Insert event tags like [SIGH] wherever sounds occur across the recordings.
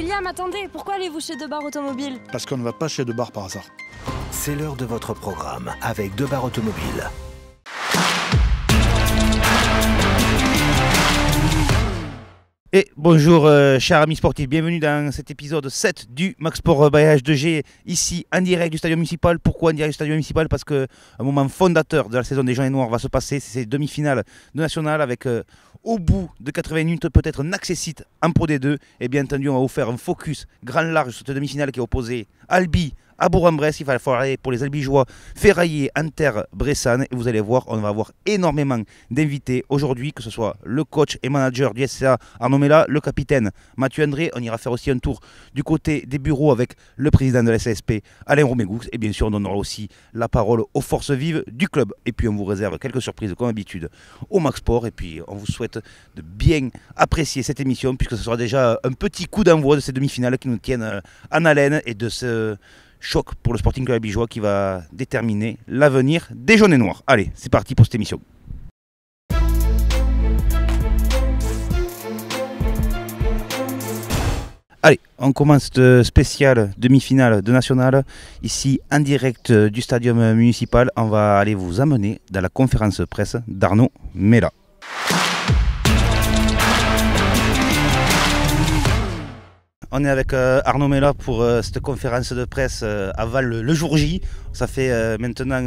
William, attendez, pourquoi allez-vous chez Debar Automobile Parce qu'on ne va pas chez Debar par hasard. C'est l'heure de votre programme avec Debar Automobile. Et bonjour, euh, chers amis sportifs, bienvenue dans cet épisode 7 du Max Sport h 2G, ici en direct du Stade Municipal. Pourquoi en direct du Stade Municipal Parce qu'un moment fondateur de la saison des Gens et Noirs va se passer, c'est ces demi-finales de National avec euh, au bout de 80 minutes, peut-être un en Pro des deux. Et eh bien entendu, on va vous un focus grand large sur cette demi-finale qui est opposée Albi à Bourg-en-Bresse. Il va falloir aller pour les Albigeois ferraillés en terre bressane. Et vous allez voir, on va avoir énormément d'invités aujourd'hui, que ce soit le coach et manager du SCA Arnaud Mella, le capitaine Mathieu André. On ira faire aussi un tour du côté des bureaux avec le président de la SSP, Alain Romégoux. Et bien sûr, on donnera aussi la parole aux forces vives du club. Et puis, on vous réserve quelques surprises, comme d'habitude, au Max Sport. Et puis, on vous souhaite de bien apprécier cette émission, puisque ce sera déjà un petit coup d'envoi de ces demi-finales qui nous tiennent euh, en haleine et de ce choc pour le Sporting Club Bijois qui va déterminer l'avenir des jaunes et noirs. Allez, c'est parti pour cette émission. Allez, on commence ce spécial demi-finale de National. Ici, en direct du stadium municipal, on va aller vous amener dans la conférence presse d'Arnaud Mella. On est avec euh, Arnaud Mella pour euh, cette conférence de presse euh, val le, jour J. Ça fait maintenant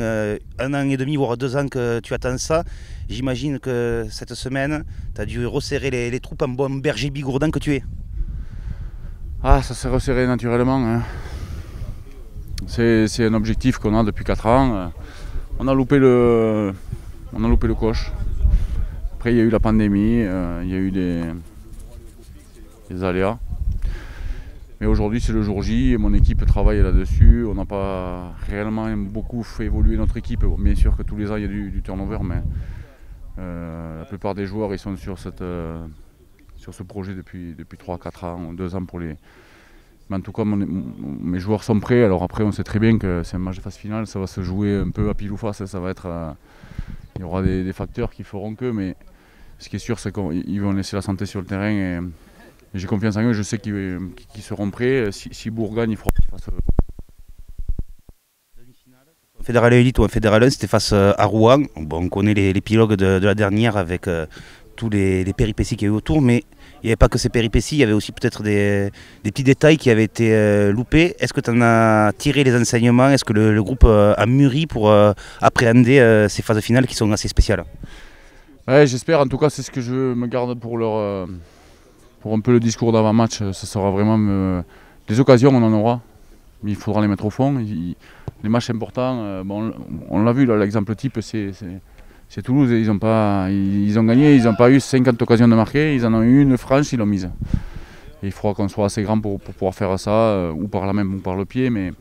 un an et demi, voire deux ans que tu attends ça. J'imagine que cette semaine, tu as dû resserrer les, troupes en bon berger bigourdin que tu es. Ah, ça s'est resserré naturellement. Hein. C'est un objectif qu'on a depuis quatre ans. On a loupé le, on a loupé le coche. Après, il y a eu la pandémie, il y a eu des aléas. Mais aujourd'hui, c'est le jour J et mon équipe travaille là-dessus. On n'a pas réellement beaucoup fait évoluer notre équipe. bien sûr que tous les ans, il y a du, turnover, mais euh, la plupart des joueurs, ils sont sur, euh, ce projet depuis, depuis 3, 4 ans, 2 ans pour les. Mais en tout cas, mes joueurs sont prêts. Alors après, on sait très bien que c'est un match de phase finale, ça va se jouer un peu à pile ou face. Hein. ça va être, euh, il y aura des, facteurs qui feront que, mais ce qui est sûr, c'est qu'ils vont laisser la santé sur le terrain j'ai confiance en eux, je sais qu'ils euh, seront prêts. Euh, si, si Bourgogne, il faudra qu'ils fassent. Euh, fédéral ou c'était face à Rouen. on connaît l'épilogue de, la dernière avec tous les, péripéties qu'il y a eu autour, mais il n'y avait pas que ces péripéties, il y avait aussi peut-être des, petits détails qui avaient été loupés. Est-ce que tu en as tiré les enseignements Est-ce que le, groupe a mûri pour appréhender ces phases finales qui sont assez spéciales Ouais, j'espère. En tout cas, c'est ce que je me garde pour leur, pour un peu le discours d'avant-match, ça euh, sera vraiment. Euh, des occasions, on en aura, mais il faudra les mettre au fond. Les matchs importants, euh, bon, on l'a vu, l'exemple type, c'est Toulouse. Ils ont, pas, ils, ont gagné, ils n'ont pas eu 50 occasions de marquer, ils en ont eu une franche, ils l'ont mise. il faudra qu'on soit assez grand pour, pouvoir faire ça, ou par la même ou par le pied, mais,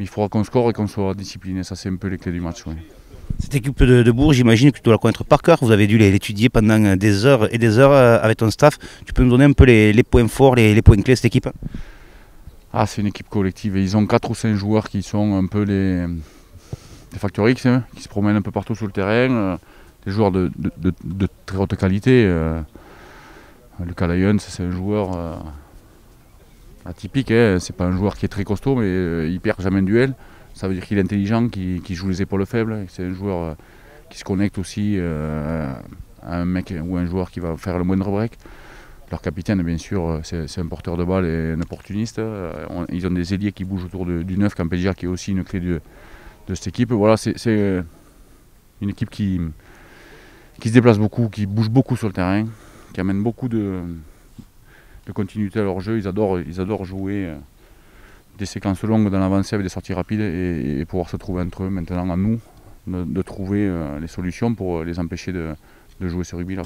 il faudra qu'on score et qu'on soit discipliné. Ça, c'est un peu les clés du match. Cette équipe de, Bourg, j'imagine que tu dois la connaître par cœur. Vous avez dû l'étudier pendant des heures et des heures euh, avec ton staff. Tu peux nous donner un peu les, points forts, les, points clés de cette équipe Ah, c'est une équipe collective. Et ils ont 4 ou 5 joueurs qui sont un peu les, les X, qui se promènent un peu partout sur le terrain. Euh, des joueurs de, très haute qualité. Euh, le Lyons, c'est un joueur atypique. Hein. C'est pas un joueur qui est très costaud, mais il perd jamais un duel. Ça veut dire qu'il est intelligent, qu'il joue les épaules faibles. C'est un joueur euh, qui se connecte aussi euh, à un mec ou un joueur qui va faire le moindre break. Leur capitaine, bien sûr, euh, c'est un porteur de balle et un opportuniste. ils ont des ailiers qui bougent autour du 9, Campeggia qui est aussi une clé de, cette équipe. Voilà, c'est une équipe qui, qui se déplace beaucoup, qui bouge beaucoup sur le terrain, qui amène beaucoup de, de continuité à leur jeu. Ils adorent, ils adorent jouer des séquences longues dans l'avancée avec des sorties rapides et, pouvoir se trouver entre eux maintenant à nous de, trouver euh, les solutions pour euh, les empêcher de, jouer ce rugby là.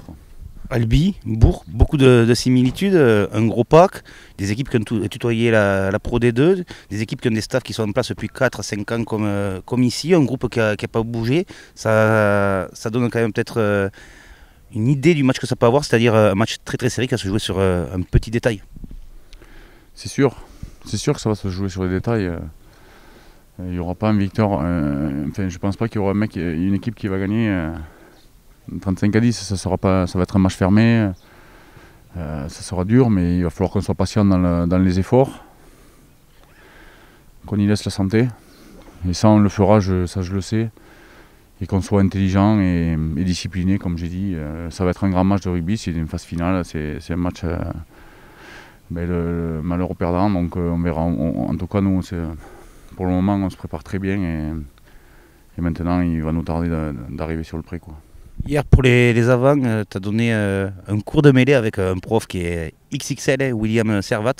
Albi, Bourg, beaucoup de, similitudes, euh, un gros pack, des équipes qui ont tutoyé la, Pro D2, des équipes qui ont des staffs qui sont en place depuis 4 à 5 ans comme, ici, un groupe qui n'a pas bougé, ça, ça donne quand même peut-être une idée du match que ça peut avoir, c'est-à-dire un match très très serré qui va se jouer sur un petit détail. C'est sûr, c'est sûr que ça va se jouer sur les détails. Euh. Il n'y aura pas un victoire. Euh, enfin, je pense pas qu'il y aura un mec, euh, une équipe qui va gagner 35 à 10. Ça, sera pas, ça va être un match fermé. ça sera dur, mais il va falloir qu'on soit patient dans, les efforts. Qu'on y laisse la santé. Et ça, on le fera, ça je le sais. Et qu'on soit intelligent et, et discipliné, comme j'ai dit. ça va être un grand match de rugby. C'est une phase finale. C'est un match le, malheur au perdant, donc euh, on verra. en tout cas, nous, pour le moment, on se prépare très bien et, maintenant, il va nous tarder d'arriver sur le pré. Quoi. Hier, pour les, les avants, euh, tu as donné euh, un cours de mêlée avec un prof qui est XXL, William Servat.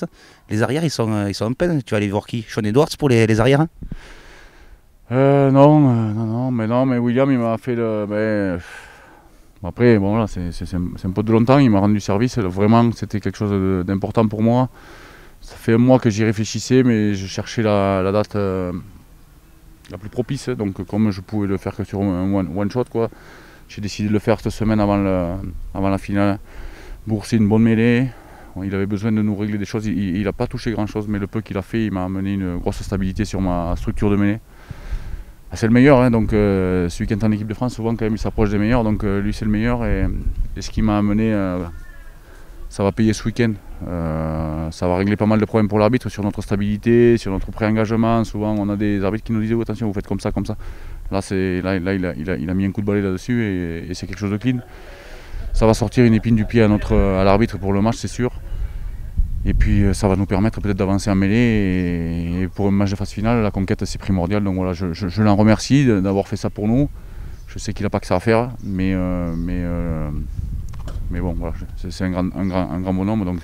Les arrières, ils sont, ils sont en peine. Tu vas aller voir qui Sean Edwards pour les, arrières hein non, non, mais non, mais William, il m'a fait le. Ben, après, bon, c'est un peu de longtemps, il m'a rendu service. Vraiment, c'était quelque chose d'important pour moi. Ça fait un mois que j'y réfléchissais, mais je cherchais la, date euh, la plus propice. Donc, comme je pouvais le faire que sur un one, shot, j'ai décidé de le faire cette semaine avant, avant la finale. Bourser une bonne mêlée. Il avait besoin de nous régler des choses. Il n'a pas touché grand chose, mais le peu qu'il a fait, il m'a amené une grosse stabilité sur ma structure de mêlée. Ah, c'est le meilleur, hein, donc ce euh, celui qui en équipe de France, souvent quand même il s'approche des meilleurs, donc euh, lui c'est le meilleur et, ce qui m'a amené, euh, ça va payer ce week-end. ça va régler pas mal de problèmes pour l'arbitre sur notre stabilité, sur notre pré-engagement. Souvent on a des arbitres qui nous disent oh, attention vous faites comme ça, comme ça. Là, c'est, là, il, a, mis un coup de balai là-dessus et, c'est quelque chose de clean. Ça va sortir une épine du pied à, à l'arbitre pour le match, c'est sûr. Et puis euh, ça va nous permettre peut-être d'avancer en mêlée. Et, pour un match de phase finale, la conquête c'est primordial. Donc voilà, je, l'en remercie d'avoir fait ça pour nous. Je sais qu'il n'a pas que ça à faire, mais, euh, mais, euh, mais bon, voilà, c'est un grand, un, grand, un grand, bonhomme, donc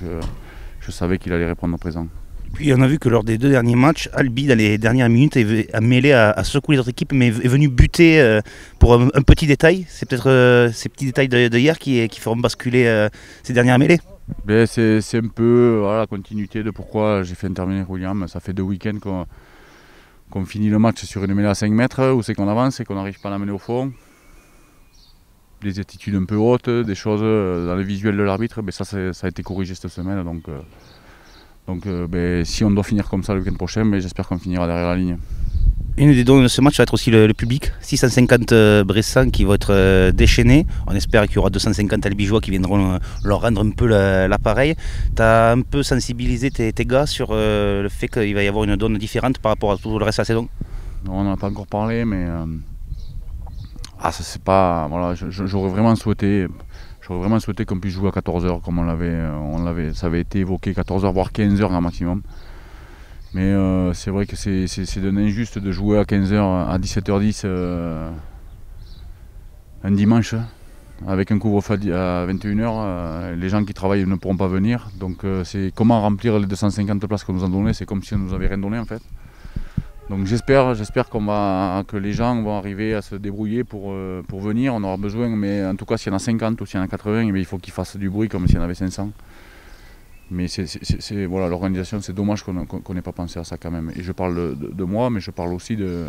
je savais qu'il allait répondre présent. Puis on a vu que lors des deux derniers matchs, Albi, dans les dernières minutes, a mêlé à, les autres équipes, mais est venu buter pour un, petit détail. C'est peut-être ces petits détails de, hier qui, qui feront basculer ces dernières mêlées. Ben, c'est, un peu la continuité de pourquoi j'ai fait intervenir William. Ça fait deux week-ends qu'on, finit le match sur une mêlée à 5 mètres, où c'est qu'on avance et qu'on n'arrive pas à l'amener au fond. Des attitudes un peu hautes, des choses euh, dans le visuel de l'arbitre, ben ça, ça a été corrigé cette semaine. Donc, euh, donc euh, ben, si on doit finir comme ça le week-end prochain, ben, j'espère qu'on finira derrière la ligne. Une des dons de ce match va être aussi le, public. 650 euh, qui vont être euh, déchaînés. On espère qu'il y aura 250 albigeois qui viendront euh, leur rendre un peu euh, l'appareil. Tu as un peu sensibilisé tes, gars sur le fait qu'il va y avoir une donne différente par rapport à tout le reste de la saison on n'en a pas encore parlé, mais. Ah, ça c'est pas. j'aurais vraiment souhaité. J'aurais vraiment souhaité qu'on puisse jouer à 14h comme on l'avait, ça avait été évoqué 14h voire 15h un maximum. Mais euh, c'est vrai que c'est d'un injuste de jouer à 15h, à 17h10 euh, un dimanche hein, avec un couvre-feu à 21h. Euh, les gens qui travaillent ne pourront pas venir. Donc c'est comment remplir les 250 places qu'on nous a données. C'est comme si on nous avait rien donné en fait. Donc j'espère, j'espère que les gens vont arriver à se débrouiller pour, pour venir. On aura besoin, mais en tout cas s'il y en a 50 ou s'il y en a 80, eh il faut qu'ils fassent du bruit comme s'il y en avait 500. Mais c'est voilà l'organisation, c'est dommage qu'on n'ait pas pensé à ça quand même. Et je parle de, moi, mais je parle aussi de,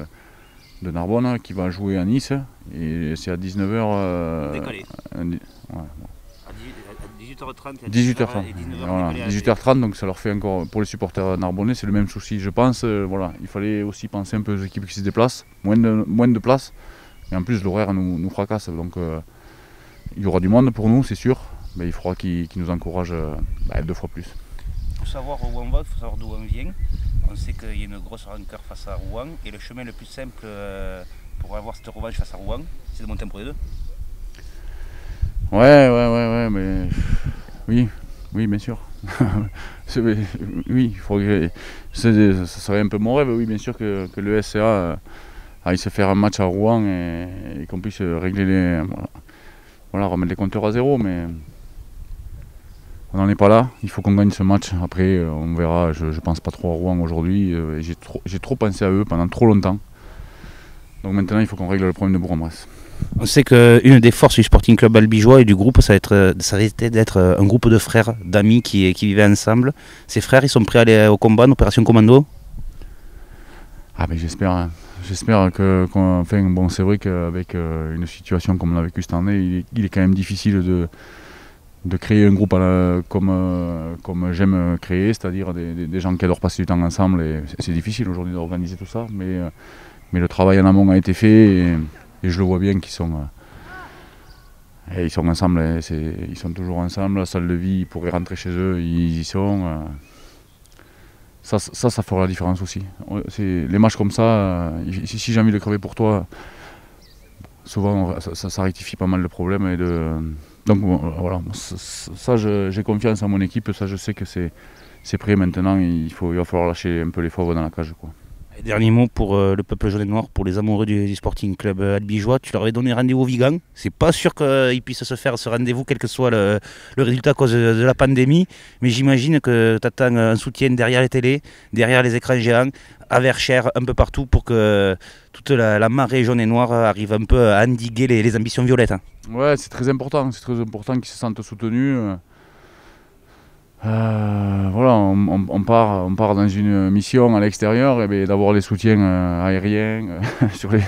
Narbonne qui va jouer à Nice. Et c'est à 19h. Euh, à 18h30 18h30. donc ça leur fait encore. Pour les supporters narbonnais, c'est le même souci, je pense. Euh, voilà, il fallait aussi penser un peu aux équipes qui se déplacent, moins de, moins de place. Et en plus, l'horaire nous fracasse. Donc euh, il y aura du monde pour nous, c'est sûr il faudra qu'il nous encourage euh, bah, deux fois plus. Il faut savoir où on va, il faut savoir d'où on vient. On sait qu'il y a une grosse rancœur face à Rouen et le chemin le plus simple euh, pour avoir cette revanche face à Rouen, c'est de monter un pour les deux. Ouais, ouais, ouais, ouais, mais oui, oui, bien sûr. [LAUGHS] oui, il faut que... ça serait un peu mon rêve, oui, bien sûr que, le SCA euh, aille se faire un match à Rouen et, et qu'on puisse régler les, voilà, remettre les compteurs à zéro, mais on n'en est pas là. Il faut qu'on gagne ce match. Après, euh, on verra. Je ne pense pas trop à Rouen aujourd'hui. Euh, j'ai trop, pensé à eux pendant trop longtemps. Donc maintenant, il faut qu'on règle le problème de Bourg-en-Bresse. On sait qu'une des forces du Sporting Club albigeois et du groupe, ça, va être, d'être un groupe de frères, d'amis qui, vivaient ensemble. Ces frères, ils sont prêts à aller au combat, en opération commando Ah j'espère. Hein. J'espère que, bon, c'est vrai qu'avec euh, une situation comme on l'a vécu cette année, il est quand même difficile de, de créer un groupe comme, euh, comme j'aime créer, c'est-à-dire des, gens qui adorent passer du temps ensemble. Et c'est difficile aujourd'hui d'organiser tout ça, mais, euh, mais le travail en amont a été fait et, je le vois bien qu'ils sont, euh, ils sont ensemble, hein, ils sont toujours ensemble. La salle de vie, ils pourraient rentrer chez eux, ils y sont. Ça, ça, fera la différence aussi. Les matchs comme ça, si, j'ai envie de crever pour toi, souvent ça, rectifie pas mal le problème et de donc voilà, ça, j'ai confiance en mon équipe, ça je sais que c'est prêt maintenant, il, va falloir lâcher un peu les fauves dans la cage. Quoi dernier mot pour euh, le peuple jaune et noir, pour les amoureux du, Sporting Club euh, Albigeois. Tu leur avais donné rendez-vous Ce C'est pas sûr qu'ils puissent se faire ce rendez-vous, quel que soit le, résultat à cause de, la pandémie. Mais j'imagine que tu attends euh, un soutien derrière les télés, derrière les écrans géants, à Verchères, un peu partout, pour que toute la, marée jaune et noire arrive un peu à endiguer les, ambitions violettes. Hein. Ouais, c'est très important. C'est très important qu'ils se sentent soutenus. Euh, voilà, on, part, on part dans une mission à l'extérieur, et eh d'avoir les soutiens euh, aériens, euh, [LAUGHS] sur les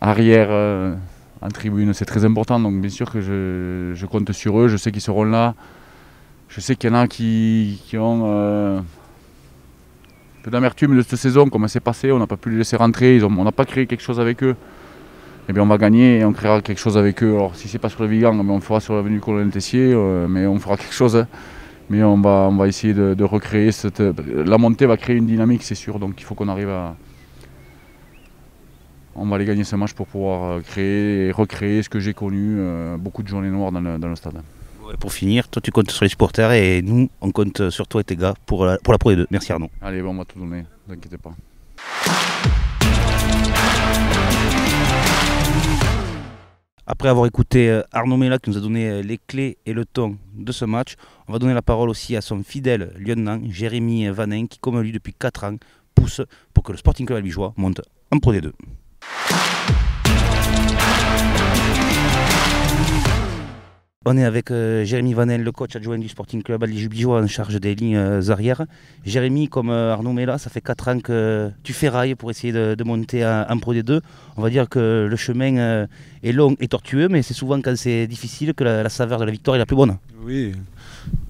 arrières en tribune, c'est très important. Donc bien sûr que je, compte sur eux, je sais qu'ils seront là. Je sais qu'il y en a qui, ont un peu d'amertume de cette saison, comment s'est passé, on n'a pas pu les laisser rentrer, on n'a pas créé quelque chose avec eux. Eh bien, on va gagner et on créera quelque chose avec eux. Alors, si c'est pas sur le Vigan, eh on fera sur l'avenue Colonel Tessier, mais on fera quelque chose mais on va, on va essayer de, recréer cette. La montée va créer une dynamique, c'est sûr, donc il faut qu'on arrive à. On va aller gagner ce match pour pouvoir euh, créer et recréer ce que j'ai connu, euh, beaucoup de journées noires dans le, stade. pour finir, toi tu comptes sur les supporters et nous on compte sur toi et tes gars pour la, pour la Pro 2. Merci Arnaud. Allez, on va tout donner, ne t'inquiète pas. Après avoir écouté euh, Arnaud Mella qui nous a donné euh, les clés et le ton de ce match, on va donner la parole aussi à son fidèle lieutenant Jérémy Vanin qui, comme lui depuis 4 ans, pousse pour que le Sporting Club albigeois monte en Pro D2. On est avec euh, Jérémy Vanel, le coach adjoint du Sporting Club à Jubijois en charge des lignes euh, arrières. Jérémy, comme euh, Arnaud Mella, ça fait 4 ans que tu fais rail pour essayer de, monter en, Pro D2. On va dire que le chemin est long et tortueux, mais c'est souvent quand c'est difficile que la, saveur de la victoire est la plus bonne. Oui,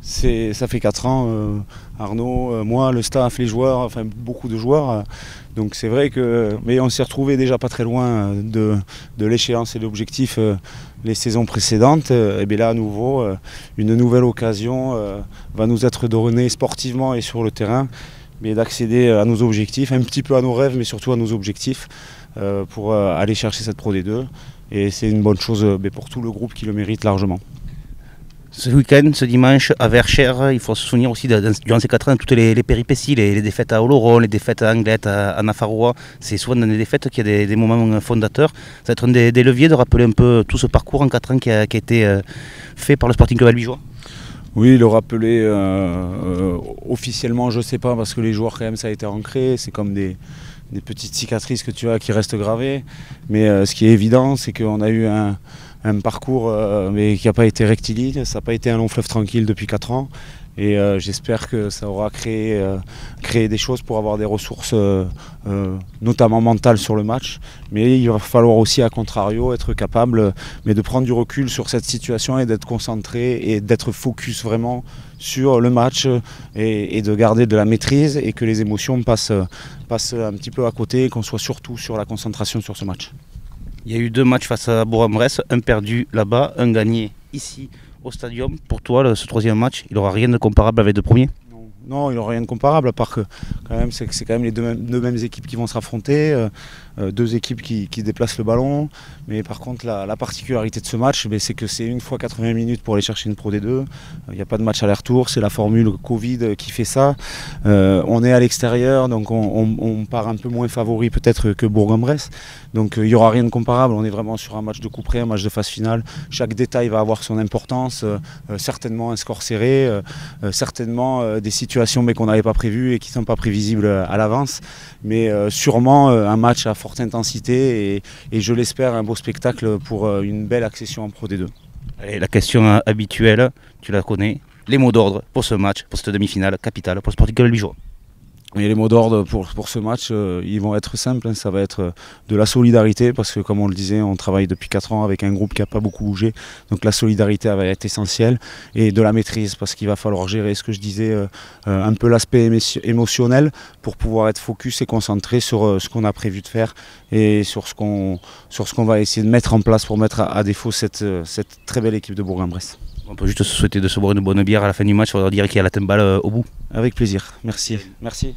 ça fait 4 ans. Arnaud, moi, le staff, les joueurs, enfin beaucoup de joueurs. donc c'est vrai que. Mais on s'est retrouvé déjà pas très loin de, de l'échéance et l'objectif les saisons précédentes, euh, et bien là à nouveau, euh, une nouvelle occasion euh, va nous être donnée sportivement et sur le terrain, mais d'accéder à nos objectifs, un petit peu à nos rêves, mais surtout à nos objectifs pour aller chercher cette Pro D2. Et c'est une bonne chose pour tout le groupe qui le mérite largement ce week-end, ce dimanche, à Verchères. Il faut se souvenir aussi, durant ces quatre ans, toutes les, péripéties, les, défaites à Oloron, les défaites à Anglette, à, à C'est souvent dans les défaites qu'il y a des, moments fondateurs. Ça va être un des, leviers de rappeler un peu tout ce parcours en 4 ans qui a, été euh, fait par le Sporting Club Albigeois. Oui, le rappeler euh, euh, officiellement, je ne sais pas, parce que les joueurs, quand même, ça a été ancré. C'est comme des, des, petites cicatrices que tu as qui restent gravées. Mais ce qui est évident, c'est qu'on a eu un un parcours euh, mais qui n'a pas été rectiligne, ça n'a pas été un long fleuve tranquille depuis 4 ans. Et euh, j'espère que ça aura euh, créé, des choses pour avoir des ressources, notamment mentales sur le match. Mais il va falloir aussi, à contrario, être capable mais de prendre du recul sur cette situation et d'être concentré et d'être focus vraiment sur le match et, de garder de la maîtrise et que les émotions passent, passent un petit peu à côté et qu'on soit surtout sur la concentration sur ce match. Il y a eu deux matchs face à Bourg-en-Bresse, un perdu là-bas, un gagné ici au stadium. Pour toi, ce troisième match, il n'aura rien de comparable avec le premier non, il n'aura rien de comparable, à part que quand même, c'est quand même les deux, mêmes, équipes qui vont se Euh, euh, deux équipes qui, qui, déplacent le ballon. Mais par contre, la, particularité de ce match, eh ben, c'est que c'est une fois 80 minutes pour aller chercher une Pro D2. Euh, il n'y a pas de match aller-retour, c'est la formule Covid euh, qui fait ça. on est à l'extérieur, donc on, part un peu moins favori peut-être que Bourg-en-Bresse. Donc il n'y aura rien de comparable. On est vraiment sur un match de coup près, un match de phase finale. Chaque détail va avoir son importance. certainement un score serré, certainement des situations mais qu'on n'avait pas prévues et qui ne sont pas prévisibles à l'avance. Mais sûrement un match à force intensité et, je l'espère un beau spectacle pour euh, une belle accession en Pro D2. la question euh, habituelle, tu la connais, les mots d'ordre pour ce match, pour cette demi-finale capitale pour le Sporting Club et les mots d'ordre pour, pour ce match, euh, ils vont être simples. Hein. ça va être euh, de la solidarité, parce que comme on le disait, on travaille depuis 4 ans avec un groupe qui n'a pas beaucoup bougé. Donc la solidarité va être essentielle. Et de la maîtrise, parce qu'il va falloir gérer ce que je disais, euh, un peu l'aspect émotionnel, pour pouvoir être focus et concentré sur ce qu'on a prévu de faire et sur ce qu'on va essayer de mettre en place pour mettre à, défaut cette, cette très belle équipe de Bourg-en-Bresse. On peut juste se souhaiter de se boire une bonne bière à la fin du match pour faudra dire qu'il y a la timbale euh, au bout. Avec plaisir, merci. Merci.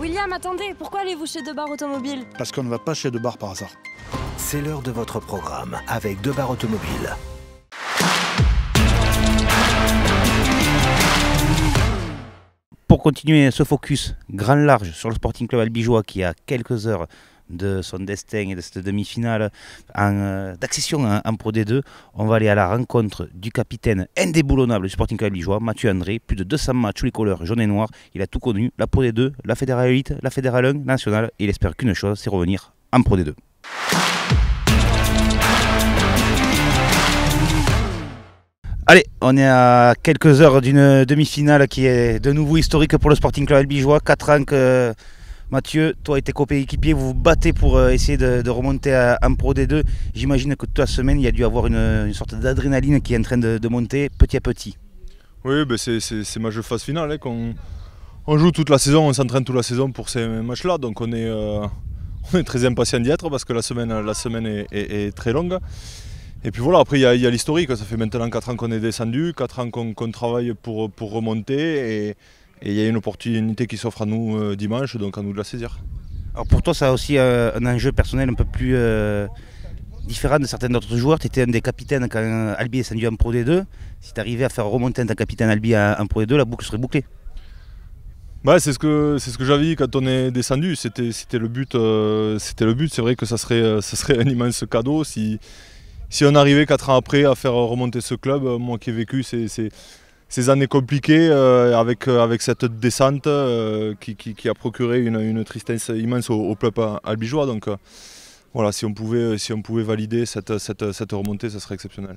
William, attendez, pourquoi allez-vous chez Debar Automobile Parce qu'on ne va pas chez Debar par hasard. C'est l'heure de votre programme avec Debar Automobile. Pour continuer ce focus grand large sur le Sporting Club Albigeois qui, a quelques heures de son destin et de cette demi-finale euh, d'accession en, Pro D2. On va aller à la rencontre du capitaine indéboulonnable du Sporting Club Ligeois, Mathieu André. Plus de 200 matchs, tous les couleurs, jaune et noir. Il a tout connu, la Pro D2, la Fédérale Elite, la Fédérale 1, nationale. il espère qu'une chose, c'est revenir en Pro D2. Allez, on est à quelques heures d'une demi-finale qui est de nouveau historique pour le Sporting Club Albigeois. 4 ans que Mathieu, toi et tes équipiers, vous vous battez pour euh, essayer de, remonter en Pro D2. J'imagine que toute la semaine, il y a dû avoir une, sorte d'adrénaline qui est en train de, monter petit à petit. Oui, ben c'est match de phase finale. Hein, on, joue toute la saison, on s'entraîne toute la saison pour ces matchs-là. Donc on est, euh, [LAUGHS] est très impatient d'y être parce que la semaine, la semaine est, très longue. Et puis voilà, après il y a, l'historique, ça fait maintenant 4 ans qu'on est descendu, 4 ans qu'on travaille pour, pour remonter. Et il y a une opportunité qui s'offre à nous euh, dimanche, donc à nous de la saisir. Alors pour toi, ça a aussi euh, un enjeu personnel un peu plus euh, différent de certains d'autres joueurs. Tu étais un des capitaines quand Albi est descendu en Pro D2. Si tu arrivais à faire remonter un capitaine Albi en Pro D2, la boucle serait bouclée. Bah, c'est ce que ce que j'avais dit quand on est descendu. C'était le but. C'est vrai que ça serait ça serait [LAUGHS] un immense cadeau si si on arrivait quatre ans après à faire remonter ce club. Moi qui ai vécu c'est ces années compliquées euh, avec, euh, avec cette descente euh, qui, a procuré une, tristesse immense au, au peuple albigeois. Donc voilà, si on pouvait, si on pouvait valider cette, cette, remontée, ce serait exceptionnel.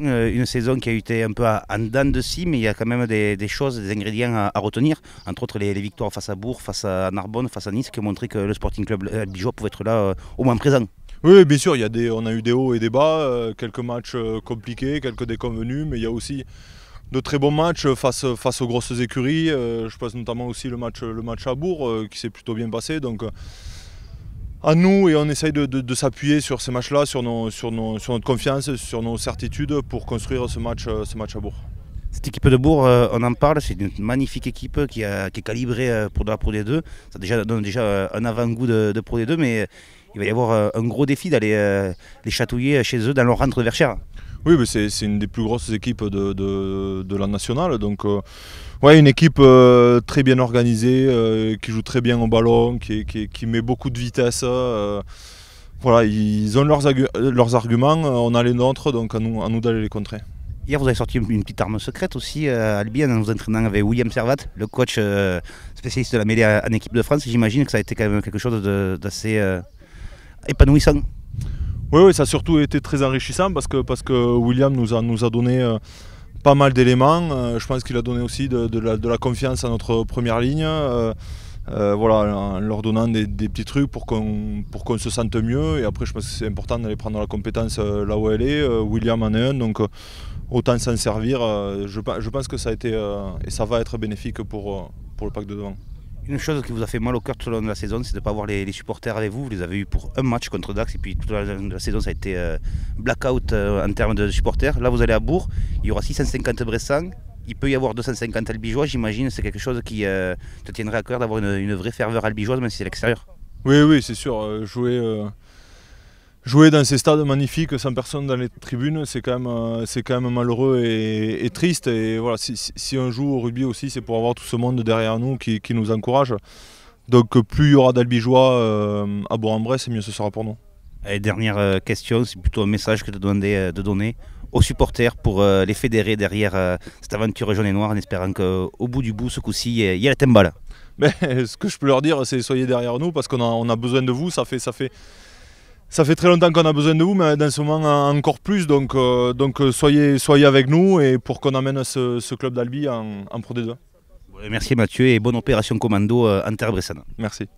Une saison qui a été un peu en dents de scie, mais il y a quand même des, choses, des ingrédients à, retenir. Entre autres, les, les, victoires face à Bourg, face à Narbonne, face à Nice, qui ont montré que le Sporting Club Albigeois pouvait être là au moins présent. Oui, bien sûr, il y a des, on a eu des hauts et des bas, euh, quelques matchs euh, compliqués, quelques déconvenus, mais il y a aussi de très bons matchs face, face aux grosses écuries. Euh, je pense notamment aussi le match, le match à Bourg qui s'est plutôt bien passé. Donc, à nous et on essaye de, de, s'appuyer sur ces matchs-là, sur, nos, sur, nos, sur, notre confiance, sur nos certitudes pour construire ce match, ce match à Bourg. Cette équipe de Bourg, on en parle, c'est une magnifique équipe qui, a, qui, est calibrée pour de la Pro D2. Ça déjà, donne déjà un avant-goût de, de Pro D2, mais il va y avoir euh, un gros défi d'aller euh, les chatouiller euh, chez eux dans leur rentre de Verchères. Oui, mais c'est, une des plus grosses équipes de, la nationale. Donc, ouais, une équipe très bien organisée, qui joue très bien au ballon, qui, met beaucoup de vitesse. voilà, ils ont leurs, arguments, on a les nôtres, donc à nous, d'aller les contrer. Hier, vous avez sorti une petite arme secrète aussi, à Albien, en vous entraînant avec William Servat, le coach spécialiste de la mêlée en équipe de France. J'imagine que ça a été quand même quelque chose d'assez épanouissant. Oui, ça a surtout été très enrichissant parce que, parce que William nous a, nous a donné euh, pas mal d'éléments. Euh, je pense qu'il a donné aussi de, la, confiance à notre première ligne. Euh, voilà, en leur donnant des, petits trucs pour qu'on pour se sente mieux. Et après, je pense que c'est important d'aller prendre la compétence là où elle est. William en est un, donc autant s'en servir. Je, pense que ça a été et ça va être bénéfique pour, pour le pack de devant. Une chose qui vous a fait mal au cœur tout au long de la saison, c'est de ne pas avoir les, supporters avec vous. Vous les avez eu pour un match contre Dax et puis tout au long de la saison, ça a été euh, blackout euh, en termes de supporters. Là, vous allez à Bourg, il y aura 650 Bressans, il peut y avoir 250 albigeois, j'imagine. C'est quelque chose qui euh, te tiendrait à cœur d'avoir une, une, vraie ferveur albigeoise, même si c'est l'extérieur. Oui, oui, c'est sûr. jouer jouer dans ces stades magnifiques sans personne dans les tribunes, c'est quand même, euh, quand même malheureux et, triste. Et voilà, si, on joue au rugby aussi, c'est pour avoir tout ce monde derrière nous qui, nous encourage. Donc euh, plus il y aura d'Albigeois euh, à Bourg-en-Bresse, mieux ce sera pour nous. dernière question, c'est plutôt un message que tu demandais de donner aux supporters pour les fédérer derrière cette aventure jaune et noire en espérant qu'au bout du bout, ce coup-ci, il y a la timbale. Mais [LAUGHS] ce que je peux leur dire, c'est soyez derrière nous parce qu'on a, on a besoin de vous. Ça fait, ça fait, ça fait très longtemps qu'on a besoin de vous, mais dans ce moment encore plus. Donc, euh, donc euh, soyez, soyez avec nous et pour qu'on amène ce, club d'Albi en, en Pro d Merci Mathieu et bonne opération commando en euh, terre Merci.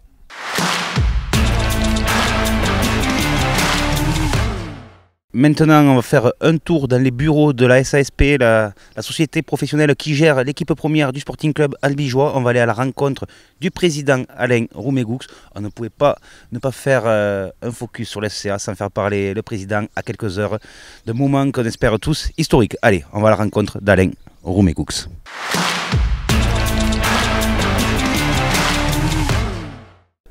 Maintenant, on va faire un tour dans les bureaux de la SASP, la, société professionnelle qui gère l'équipe première du Sporting Club albigeois. On va aller à la rencontre du président Alain Roumégoux. On ne pouvait pas ne pas faire euh, un focus sur l'SCA sans faire parler le président à quelques heures de moment qu'on espère tous historique. Allez, on va à la rencontre d'Alain Roumégoux.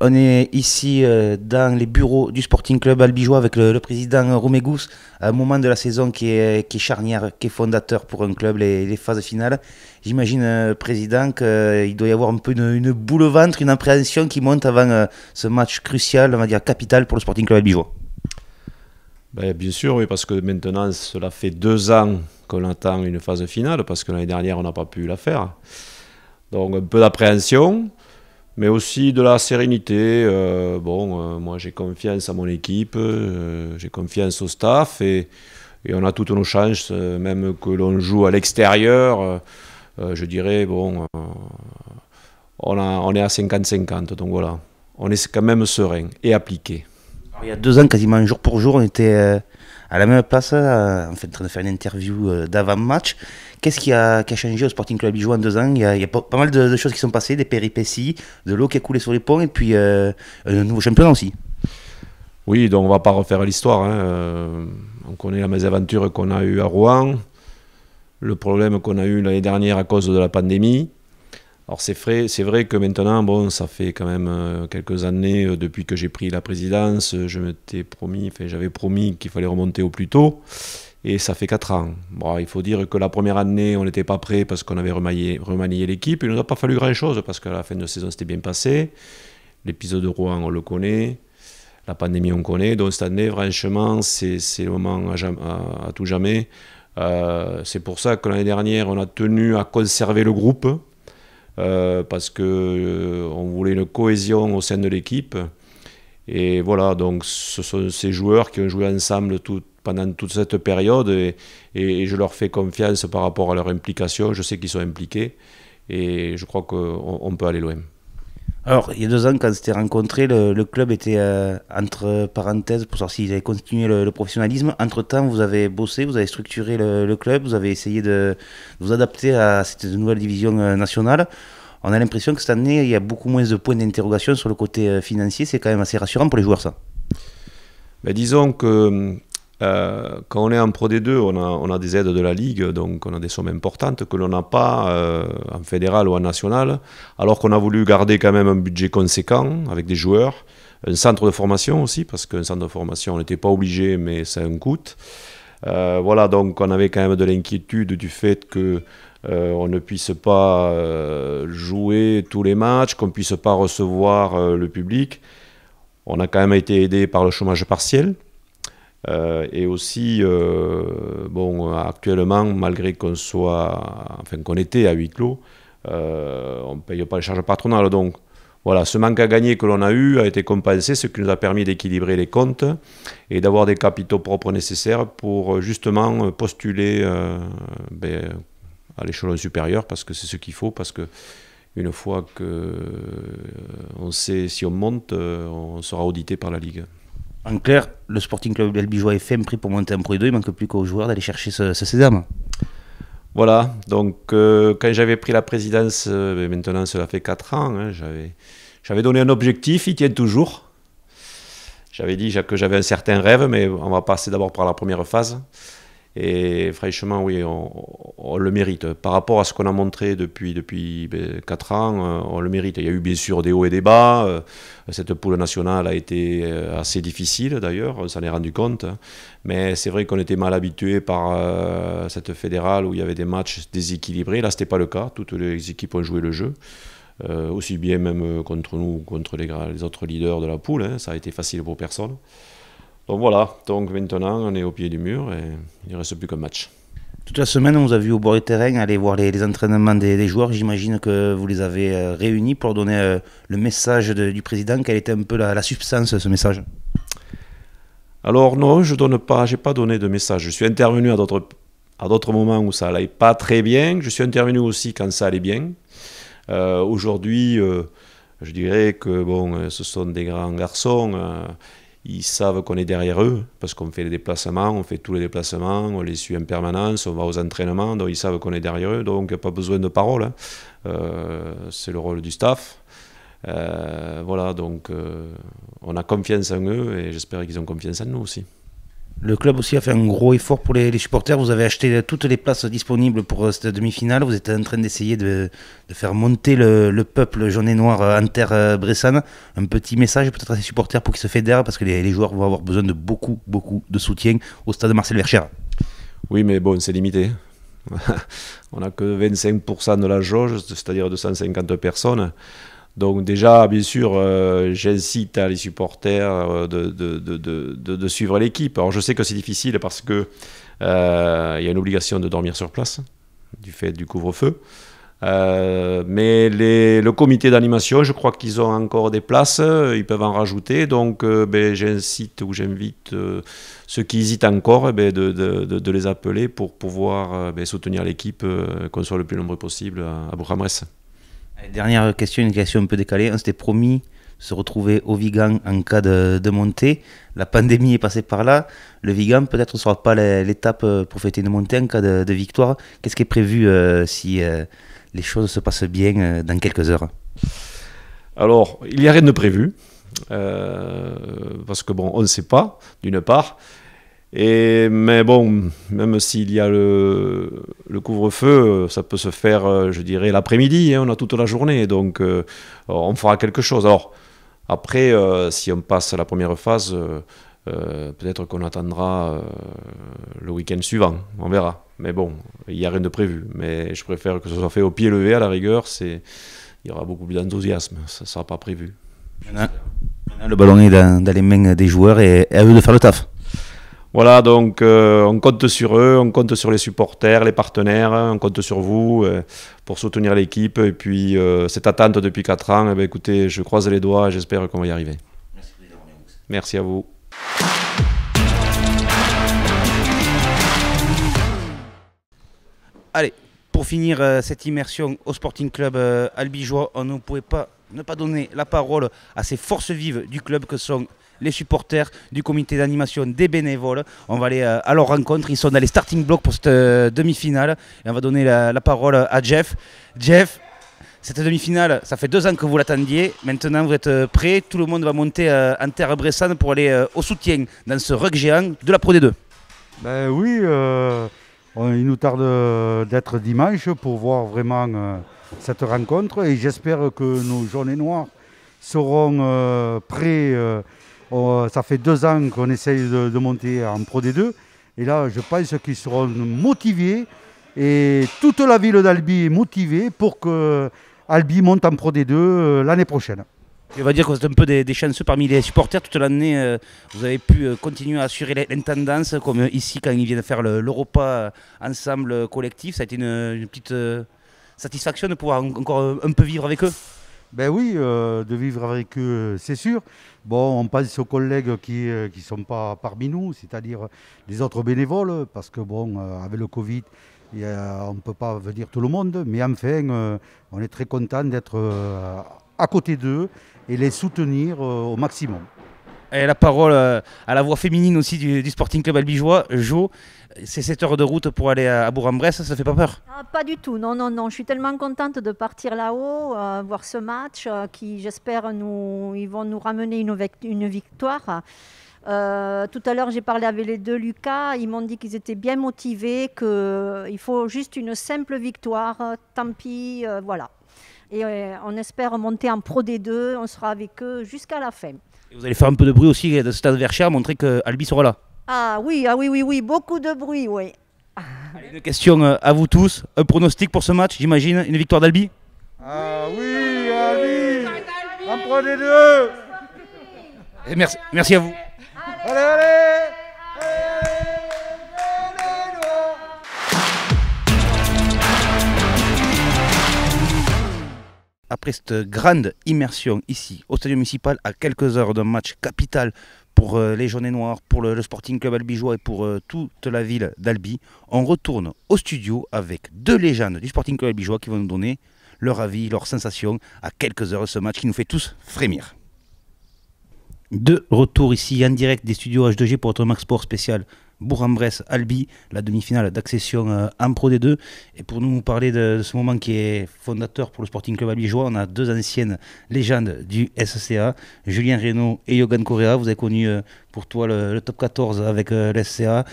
On est ici euh, dans les bureaux du Sporting Club Albigeois avec le, président Roumégous, un moment de la saison qui est, charnière, qui est fondateur pour un club, les, phases finales. J'imagine, euh, président, qu'il doit y avoir un peu une, boule au ventre, une appréhension qui monte avant euh, ce match crucial, on va dire capital pour le Sporting Club Albigeois. Ben, bien sûr, oui, parce que maintenant, cela fait deux ans qu'on attend une phase finale, parce que l'année dernière, on n'a pas pu la faire. Donc, un peu d'appréhension mais aussi de la sérénité. Euh, bon, euh, moi j'ai confiance à mon équipe, euh, j'ai confiance au staff et, on a toutes nos chances, même que l'on joue à l'extérieur. je dirais, bon, on, on, est à 50-50, donc voilà, on est quand même serein et appliqué. il y a deux ans, quasiment jour pour jour, on était à la même place, euh, en, fait, en train de faire une interview euh, d'avant-match. Qu'est-ce qui a, changé au Sporting Club Bijou en deux ans il y, a, pas, mal de, choses qui sont passées, des péripéties, de l'eau qui a coulé sur les ponts et puis euh, un nouveau championnat aussi. Oui, donc on ne va pas refaire l'histoire. Hein. On connaît la mésaventure qu'on a eue à Rouen, le problème qu'on a eu l'année dernière à cause de la pandémie. Alors c'est vrai, c'est vrai que maintenant, bon, ça fait quand même euh, quelques années euh, depuis que j'ai pris la présidence, euh, je m'étais promis, j'avais promis qu'il fallait remonter au plus tôt, et ça fait quatre ans. Bon, il faut dire que la première année, on n'était pas prêt parce qu'on avait remanié, l'équipe, il nous a pas fallu grand-chose parce que la fin de saison c'était bien passé, l'épisode de Rouen on le connaît, la pandémie on connaît, donc cette année franchement c'est, c'est le moment à, tout jamais. c'est pour ça que l'année dernière on a tenu à conserver le groupe euh, parce que euh, on voulait une cohésion au sein de l'équipe. Et voilà, donc ce sont ces joueurs qui ont joué ensemble pendant toute cette période et, je leur fais confiance par rapport à leur implication. Je sais qu'ils sont impliqués et je crois qu'on peut aller loin. Alors, il y a deux ans, quand c'était rencontré rencontrés, le, club était euh, entre parenthèses pour savoir s'ils avaient continué le, professionnalisme. Entre-temps, vous avez bossé, vous avez structuré le, club, vous avez essayé de, vous adapter à cette nouvelle division euh, nationale. On a l'impression que cette année, il y a beaucoup moins de points d'interrogation sur le côté euh, financier. C'est quand même assez rassurant pour les joueurs, ça. Ben, disons que hum, euh, quand on est en Pro D2, on a, des aides de la Ligue, donc on a des sommes importantes que l'on n'a pas euh, en fédéral ou en national, alors qu'on a voulu garder quand même un budget conséquent avec des joueurs, un centre de formation aussi, parce qu'un centre de formation, on n'était pas obligé, mais ça un coût. Euh, voilà, donc on avait quand même de l'inquiétude du fait que on ne puisse pas jouer tous les matchs, qu'on ne puisse pas recevoir le public. On a quand même été aidé par le chômage partiel, euh, et aussi, euh, bon, actuellement, malgré qu'on soit, enfin qu'on était à huis clos, euh, on ne paye pas les charges patronales. Donc, voilà, ce manque à gagner que l'on a eu a été compensé, ce qui nous a permis d'équilibrer les comptes et d'avoir des capitaux propres nécessaires pour justement postuler ben, à l'échelon supérieur, parce que c'est ce qu'il faut, parce que une fois que on sait si on monte, on sera audité par la Ligue. En clair, le Sporting Club Albigeois fait un pris pour monter en Pro 2. Il manque plus qu'aux joueurs d'aller chercher ce, ce Voilà, donc euh, quand j'avais pris la présidence, euh, ben, maintenant cela fait 4 ans, hein, j'avais donné un objectif, il tient toujours. J'avais dit que j'avais un certain rêve, mais on va passer d'abord par la première phase. Et franchement, oui, on, le mérite. Par rapport à ce qu'on a montré depuis, depuis 4 ben, ans, euh, on le mérite. Il y a eu bien sûr des hauts et des bas. Euh, cette poule nationale a été euh, assez difficile d'ailleurs, ça s'en rendu compte. Mais c'est vrai qu'on était mal habitué par cette fédérale où il y avait des matchs déséquilibrés. Là, ce n'était pas le cas. Toutes les équipes ont joué le jeu. aussi bien même contre nous contre les, autres leaders de la poule. Hein. Ça a été facile pour personne. Donc voilà, donc maintenant on est au pied du mur et il ne reste plus qu'un match. Toute la semaine, on vous a vu au bord du terrain aller voir les, entraînements des, joueurs. J'imagine que vous les avez euh, réunis pour donner euh, le message du président. Quelle était un peu la, la substance ce message Alors non, je n'ai pas, pas donné de message. Je suis intervenu à d'autres à d'autres moments où ça n'allait pas très bien. Je suis intervenu aussi quand ça allait bien. Euh, aujourd'hui, je dirais que bon, ce sont des grands garçons ils savent qu'on est derrière eux, parce qu'on fait les déplacements, on fait tous les déplacements, on les suit en permanence, on va aux entraînements, donc ils savent qu'on est derrière eux, donc pas besoin de parole. Hein. Euh, c'est le rôle du staff. Euh, voilà, donc euh, on a confiance en eux et j'espère qu'ils ont confiance en nous aussi. Le club aussi a fait un gros effort pour les, supporters. Vous avez acheté toutes les places disponibles pour euh, cette demi-finale. Vous êtes en train d'essayer de, faire monter le, peuple jaune et noir en euh, terre bressane. Un petit message peut-être à ces supporters pour qu'ils se fédèrent parce que les, joueurs vont avoir besoin de beaucoup, beaucoup de soutien au stade Marcel Verchères. Oui, mais bon, c'est limité. [LAUGHS] On n'a que 25% de la jauge, c'est-à-dire 250 personnes. Donc déjà, bien sûr, euh, j'incite hein, les supporters euh, de, suivre l'équipe. Alors je sais que c'est difficile parce que euh, il y a une obligation de dormir sur place du fait du couvre-feu. mais les, le comité d'animation, je crois qu'ils ont encore des places, ils peuvent en rajouter. Donc ben, j'incite ou j'invite ceux qui hésitent encore eh ben, de, les appeler pour pouvoir ben, soutenir l'équipe, qu'on soit le plus nombreux possible à, à Dernière question, une question un peu décalée. On s'était promis de se retrouver au Vigan en cas de, montée. La pandémie est passée par là. Le Vigan peut-être ne sera pas l'étape euh, pour fêter une montée en cas de, victoire. Qu'est-ce qui est prévu euh, si euh, les choses se passent bien dans quelques heures Alors, il n'y a rien de prévu. parce que bon, on ne sait pas, d'une part, mais bon, même s'il y a le, couvre-feu, ça peut se faire, euh, je dirais, l'après-midi, hein, on a toute la journée, donc euh, on fera quelque chose. Alors, après, euh, si on passe à la première phase, peut-être qu'on attendra le week-end suivant, on verra. Mais bon, il n'y a rien de prévu. Mais je préfère que ce soit fait au pied levé, à la rigueur, il y aura beaucoup plus d'enthousiasme, ça ne sera pas prévu. Maintenant, le ballon est dans les mains des joueurs et à eux de faire le taf. Voilà, donc euh, on compte sur eux, on compte sur les supporters, les partenaires, hein, on compte sur vous euh, pour soutenir l'équipe. Et puis euh, cette attente depuis 4 ans, eh ben, écoutez, je croise les doigts et j'espère qu'on va y arriver. Merci, Merci à vous. Allez, pour finir cette immersion au Sporting Club albigeois, on ne pouvait pas ne pas donner la parole à ces forces vives du club que sont les supporters du comité d'animation, des bénévoles. On va aller euh, à leur rencontre. Ils sont dans les starting blocks pour cette euh, demi-finale. Et on va donner la, parole à Jeff. Jeff, cette demi-finale, ça fait deux ans que vous l'attendiez. Maintenant, vous êtes euh, prêts. Tout le monde va monter en terre bressane pour aller au soutien dans ce rug géant de la Pro D2. Ben oui, il nous tarde d'être dimanche pour voir vraiment cette rencontre. Et j'espère que nos jaunes et noirs seront prêts Oh, ça fait deux ans qu'on essaye de, monter en Pro D2. Et là, je pense qu'ils seront motivés. Et toute la ville d'Albi est motivée pour que Albi monte en Pro D2 euh, l'année prochaine. On va dire que vous êtes un peu des, chanceux parmi les supporters. Toute l'année, euh, vous avez pu euh, continuer à assurer l'intendance, comme ici quand ils viennent faire l'Europa ensemble collectif. Ça a été une, petite satisfaction de pouvoir encore un peu vivre avec eux. Ben oui, euh, de vivre avec eux, c'est sûr. Bon, on pense aux collègues qui ne euh, sont pas parmi nous, c'est-à-dire les autres bénévoles, parce que bon, euh, avec le Covid, on ne peut pas venir tout le monde, mais enfin, on est très content d'être à côté d'eux et les soutenir au maximum. Et la parole euh, à la voix féminine aussi du, Sporting Club albigeois, Jo. C'est 7 heures de route pour aller à, Bourg-en-Bresse, ça fait pas peur ah, Pas du tout, non, non, non. Je suis tellement contente de partir là-haut, euh, voir ce match euh, qui, j'espère, nous, ils vont nous ramener une, une victoire. tout à l'heure, j'ai parlé avec les deux Lucas. Ils m'ont dit qu'ils étaient bien motivés, qu'il faut juste une simple victoire. Tant pis, voilà. Et on espère monter en Pro des deux, On sera avec eux jusqu'à la fin vous allez faire un peu de bruit aussi de Stade adversaire, montrer que Albi sera là. Ah oui, ah oui, oui, oui, beaucoup de bruit, oui. une question euh, à vous tous. Un pronostic pour ce match, j'imagine Une victoire d'Albi Ah oui, Albi En prenez deux merci, merci à vous. Allez, allez après cette grande immersion ici au stade municipal à quelques heures d'un match capital pour euh, les jaunes et noirs, pour le, Sporting Club albigeois et pour euh, toute la ville d'Albi, on retourne au studio avec deux légendes du Sporting Club albigeois qui vont nous donner leur avis, leurs sensations à quelques heures de ce match qui nous fait tous frémir. De retour ici en direct des studios H2G pour notre Max Sport spécial Bourg-en-Bresse-Albi, la demi-finale d'accession euh, en Pro D2. Et pour nous parler de ce moment qui est fondateur pour le Sporting Club albigeois, on a deux anciennes légendes du SCA, Julien Reynaud et Yogan Correa. Vous avez connu euh, pour toi le, top 14 avec euh, l'SCA.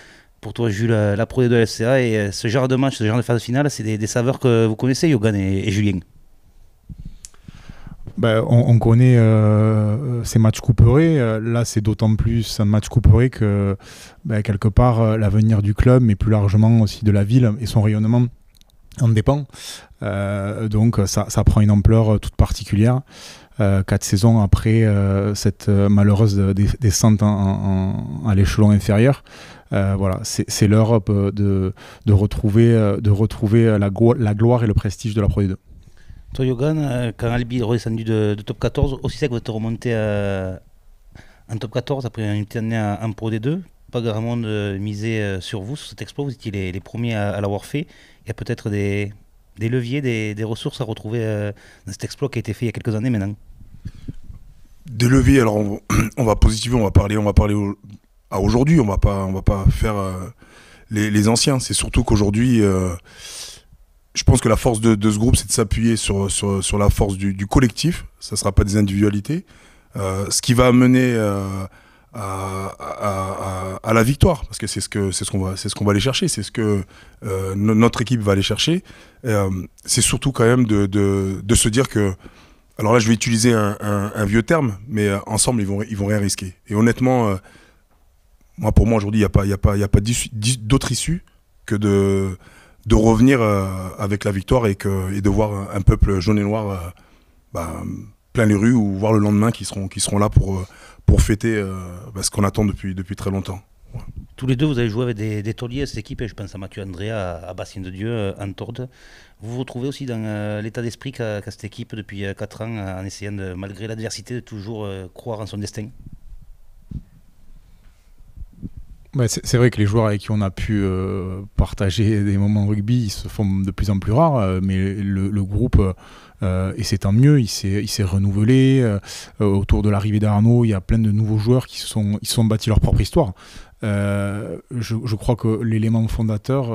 Pour toi, Jules, la Pro D2 l'SCA. Et ce genre de match, ce genre de phase finale, c'est des, saveurs que vous connaissez, Yogan et Julien. Ben, on, connaît euh, ces matchs couperés. Euh, là, c'est d'autant plus un match couperé que, ben, quelque part, euh, l'avenir du club, mais plus largement aussi de la ville et son rayonnement en dépend. donc, ça, prend une ampleur toute particulière. quatre saisons après cette malheureuse descente à l'échelon inférieur. voilà, c'est l'heure de, retrouver, la, gloire et le prestige de la Pro 2 toi, Yogan, euh, quand Albi est redescendu de, top 14, aussi que vous êtes remonté euh, en top 14 après une petite année en Pro des deux. Pas grand monde euh, misait sur vous, sur cet exploit. Vous étiez les, premiers à, l'avoir fait. Il y a peut-être des, leviers, des, ressources à retrouver dans cet exploit qui a été fait il y a quelques années maintenant Des leviers, alors on, va positiver, on va parler, on va parler à aujourd'hui, on ne va pas faire les, anciens. C'est surtout qu'aujourd'hui, je pense que la force de, ce groupe, c'est de s'appuyer sur, sur, la force du, collectif. Ça ne sera pas des individualités. Euh, ce qui va amener euh, à, la victoire, parce que c'est ce ce qu'on va ce qu'on va aller chercher, c'est ce que euh, notre équipe va aller chercher. c'est surtout quand même de, se dire que alors là, je vais utiliser un, vieux terme, mais ensemble, ils vont ils vont rien risquer. Et honnêtement, moi pour moi aujourd'hui, il n'y a pas pas a pas d'autre issue que de de revenir euh, avec la victoire et, que, et de voir un peuple jaune et noir euh, bah, plein les rues ou voir le lendemain qui seront, qui seront là pour, euh, fêter bah, ce qu'on attend depuis, depuis très longtemps. Tous les deux, vous avez joué avec des, des tauliers à cette équipe, et je pense à Mathieu André, à, Bastien de Dieu, en Torde. Vous vous retrouvez aussi dans l'état d'esprit qu'a cette équipe depuis quatre 4 ans, en essayant, de, malgré l'adversité, de toujours croire en son destin bah, c'est vrai que les joueurs avec qui on a pu euh, partager des moments rugby, se font de plus en plus rares, euh, mais le, groupe, euh, et c'est tant mieux, il s'est renouvelé. autour de l'arrivée d'Arnaud, il y a plein de nouveaux joueurs qui se sont, ils sont bâtis leur propre histoire. Je, crois que l'élément fondateur,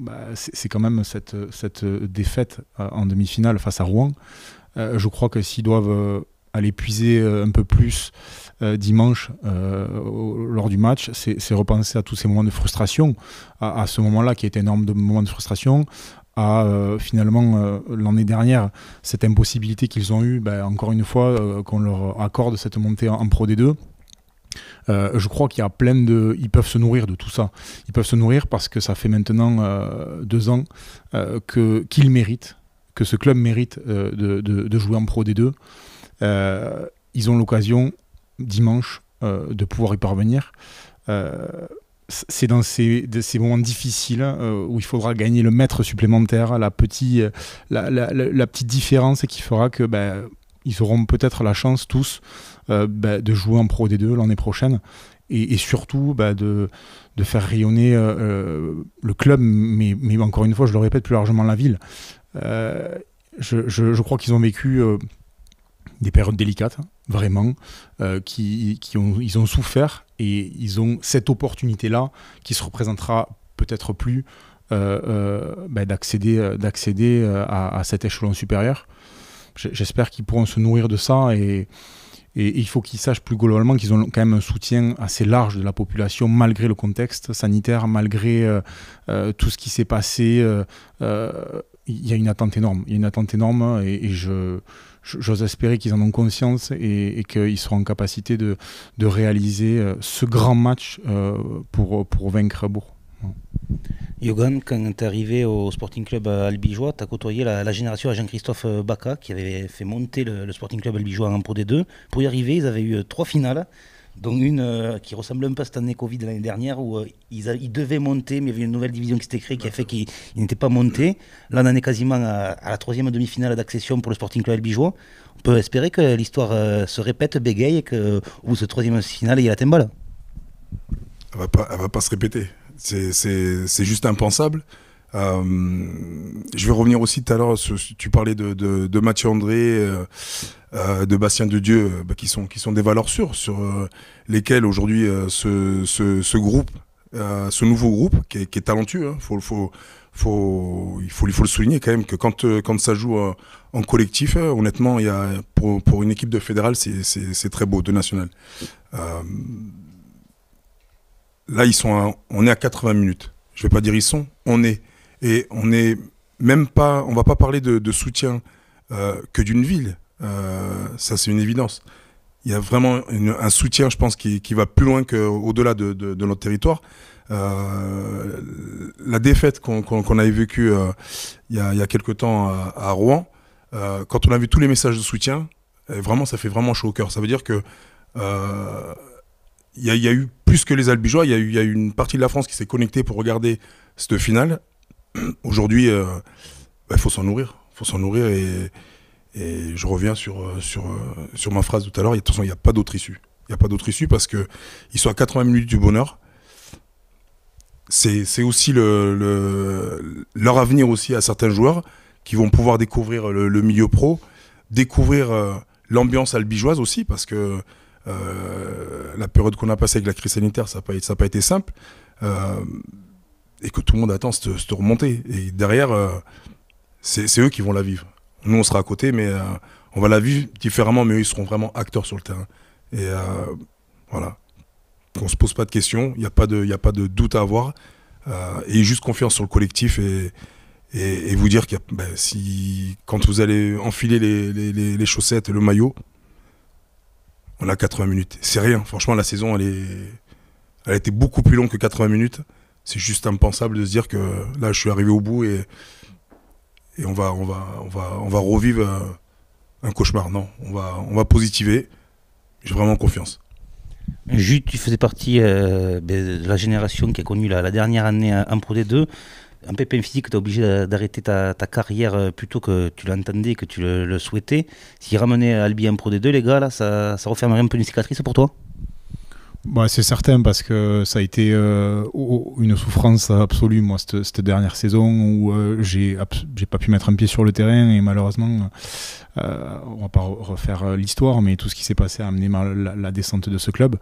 bah, c'est quand même cette, cette défaite en demi-finale face à Rouen. je crois que s'ils doivent aller puiser un peu plus euh, dimanche euh, lors du match, c'est repenser à tous ces moments de frustration, à, ce moment-là qui est énorme de moments de frustration, à euh, finalement l'année dernière cette impossibilité qu'ils ont eue, ben, encore une fois, qu'on leur accorde cette montée en, Pro D2. je crois qu'il y a plein de. Ils peuvent se nourrir de tout ça. Ils peuvent se nourrir parce que ça fait maintenant deux ans que qu'ils méritent, que ce club mérite de, de, de, jouer en Pro D2. ils ont l'occasion dimanche euh, de pouvoir y parvenir euh, c'est dans ces, ces, moments difficiles euh, où il faudra gagner le mètre supplémentaire, la, la, la, petite différence qui fera que ben, ils auront peut-être la chance tous ben, de jouer en Pro D2 l'année prochaine et, surtout ben, de, faire rayonner le club, mais, mais, encore une fois, je le répète plus largement la ville. Je, je, crois qu'ils ont vécu des périodes délicates, vraiment, euh, qui, qui, ont, ils ont souffert et ils ont cette opportunité-là qui se représentera peut-être plus euh, euh, ben, d'accéder, d'accéder à, cet échelon supérieur. J'espère qu'ils pourront se nourrir de ça et, il faut qu'ils sachent plus globalement qu'ils ont quand même un soutien assez large de la population malgré le contexte sanitaire, malgré tout ce qui s'est passé. Il y a une attente énorme, il y a une attente énorme et je j'ose espérer qu'ils en ont conscience et, qu'ils seront en capacité de, de, réaliser euh, ce grand match euh, pour, pour vaincre Bourg. Yogan, quand tu es arrivé au Sporting Club Albigeois, tu as côtoyé la, génération à Jean-Christophe euh, Baca qui avait fait monter le, Sporting Club Albigeois en Pro D2. Pour y arriver, ils avaient eu trois finales. Donc une euh, qui ressemble un peu à cette année Covid l'année dernière, où euh, ils, ils, devaient monter, mais il y avait une nouvelle division qui s'était créée qui a fait qu'ils n'étaient pas montés. Là, on en est quasiment à, la troisième demi-finale d'accession pour le Sporting Club Bijoux. On peut espérer que l'histoire euh, se répète, bégaye, et que bout troisième finale, il y a la timbale. Elle ne va, va pas se répéter. C'est juste impensable. Euh, je vais revenir aussi tout à l'heure, tu parlais de, Mathieu André, euh, euh, de Bastien de Dieu, bah, qui, sont, qui sont des valeurs sûres, sur lesquelles aujourd'hui ce, groupe ce nouveau groupe qui est, talentueux. Hein, il, faut, il faut le souligner quand même que quand, ça joue en collectif, honnêtement, il y a, pour, une équipe de fédéral, c'est très beau, de national. là, ils sont on est à 80 minutes. Je ne vais pas dire ils sont, on est. Et on est même pas, on va pas parler de, soutien euh, que d'une ville. Euh, ça, c'est une évidence. Il y a vraiment un soutien, je pense, qui, qui va plus loin qu'au-delà de, de, notre territoire. Euh, la défaite qu'on avait vécue il y, a, il y a quelque temps à, Rouen, quand on a vu tous les messages de soutien, eh, vraiment, ça fait vraiment chaud au cœur. Ça veut dire que il y, y, a eu plus que les Albigeois, il y, y, a eu une partie de la France qui s'est connectée pour regarder cette finale [CLEARS THROAT] aujourd'hui, il euh, bah, faut s'en nourrir. faut s'en nourrir et, je reviens sur, euh, sur, euh, sur ma phrase tout à l'heure. De toute façon, il n'y a pas d'autre issue. Il n'y a pas d'autre issue parce qu'ils sont à 80 minutes du bonheur c'est aussi leur avenir aussi à certains joueurs qui vont pouvoir découvrir le, milieu pro, découvrir l'ambiance albigeoise aussi, parce que la période qu'on a passée avec la crise sanitaire, ça n'a pas, pas, été simple et que tout le monde attend cette, cette remontée. Et derrière, euh, c'est eux qui vont la vivre. Nous, on sera à côté, mais euh, on va la vivre différemment, mais eux, ils seront vraiment acteurs sur le terrain. Et euh, voilà. On se pose pas de questions, il n'y a, pas de, a pas de doute à avoir. et juste confiance sur le collectif et, et, vous dire que ben, si, quand vous allez enfiler les, chaussettes et le maillot, on a 80 minutes. C'est rien. Franchement, la saison, elle, est... elle a été beaucoup plus longue que 80 minutes c'est juste impensable de se dire que là, je suis arrivé au bout et, on, va, on, va, on, va, on va revivre euh, un, cauchemar. Non, on va, on va positiver. J'ai vraiment confiance. Juste tu faisais partie euh, de la génération qui a connu la, dernière année en Pro D2. Un pépin physique, tu es obligé d'arrêter ta, carrière euh, plutôt que tu l'entendais, que tu le, souhaitais. S'il ramenait Albi en Pro D2, les gars, là, ça, ça refermerait un peu une cicatrice pour toi bah, c'est certain parce que ça a été euh, une souffrance absolue, cette, cette dernière saison où euh, je j'ai pas pu mettre un pied sur le terrain et malheureusement, on euh, on va pas refaire l'histoire, mais tout ce qui s'est passé a amené la, descente de ce club.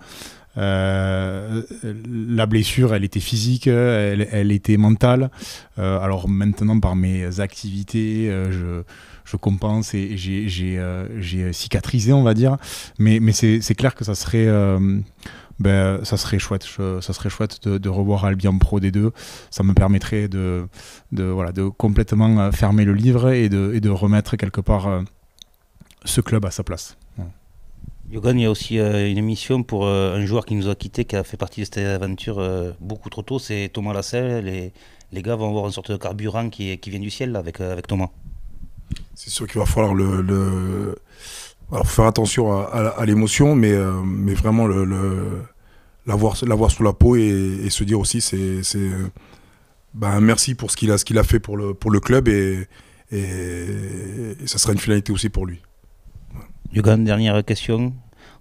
la blessure, elle était physique, elle, elle était mentale. alors maintenant, par mes activités, je je compense et j'ai cicatrisé, on va dire. Mais, mais c'est clair que ça serait ben, ça serait chouette. ça serait chouette de, revoir Albion Pro des deux Ça me permettrait de, de, voilà, de complètement euh, fermer le livre et de, et de remettre quelque part euh, ce club à sa place. Yogan, il y a aussi euh, une émission pour un joueur qui nous a quitté qui a fait partie de cette aventure beaucoup trop tôt, c'est Thomas Lasselle. Les, les gars vont avoir une sorte de carburant qui, qui vient du ciel là, avec, avec Thomas. C'est sûr qu'il va falloir le alors, faut faire attention à, l'émotion, mais, euh, mais vraiment le, l'avoir, l'avoir sous la peau et, se dire aussi c'est, ben, merci pour ce qu'il a, ce qu'il a fait pour le, pour le club et, ça sera une finalité aussi pour lui. Yogan, dernière question.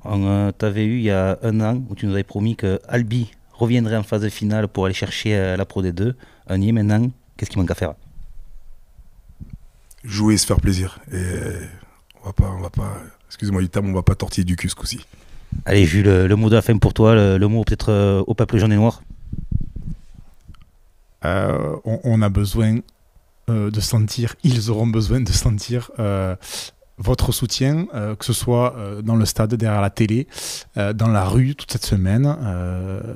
Euh, tu avais eu il y a un an où tu nous avais promis que Albi reviendrait en phase finale pour aller chercher euh, la Pro D2. Un y maintenant. Qu'est-ce qu'il manque à faire Jouer et se faire plaisir. Et on va pas, on va pas. Excuse-moi, Itam, on va pas tortiller du coup-ci. Allez, Jules, le, le mot de la fin pour toi, le, mot peut-être euh, au peuple jaune et noir. Euh, on, a besoin euh, de sentir, ils auront besoin de sentir votre soutien, que ce soit dans le stade, derrière la télé, dans la rue toute cette semaine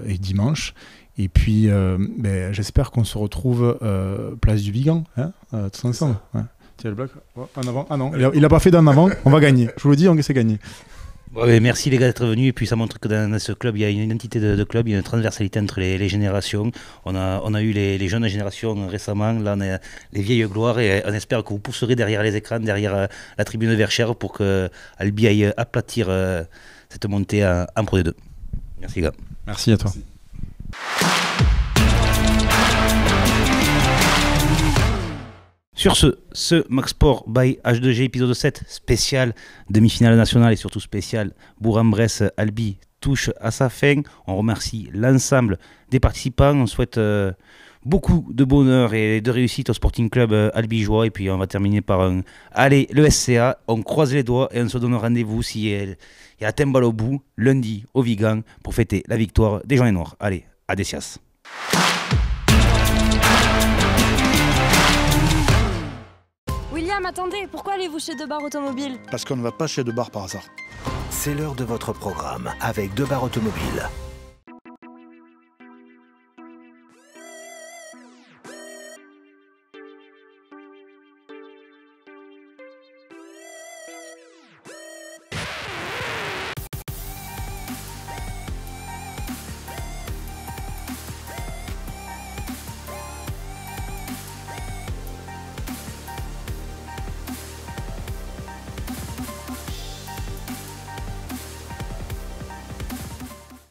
et dimanche. Et puis, ben, j'espère qu'on se retrouve place du Vigan, hein, tous ensemble en avant. Ah non, il n'a euh, pas fait d'en avant. On va gagner. Je vous le dis, on sait gagner. merci les gars d'être venus. Et puis ça montre que dans, ce club, il y a une identité de, club, il y a une transversalité entre les, générations. On a, on a eu les, jeunes générations récemment, là on les vieilles gloires et on espère que vous pousserez derrière les écrans, derrière euh, la tribune de Verchères pour que Albi aille aplatir euh, cette montée en, Pro D2. Merci les gars. Merci à toi. Sur ce, ce Max Sport by H2G épisode 7 spécial demi-finale nationale et surtout spécial Bourg-en-Bresse-Albi touche à sa fin. On remercie l'ensemble des participants. On souhaite euh, beaucoup de bonheur et de réussite au Sporting Club euh, albigeois. Et puis on va terminer par un allez le SCA. On croise les doigts et on se donne rendez-vous si elle y a timbal au bout lundi au Vigan pour fêter la victoire des gens et noirs. Allez, à des attendez, pourquoi allez-vous chez Debar Automobile Parce qu'on ne va pas chez Debar par hasard. C'est l'heure de votre programme avec Debar Automobiles.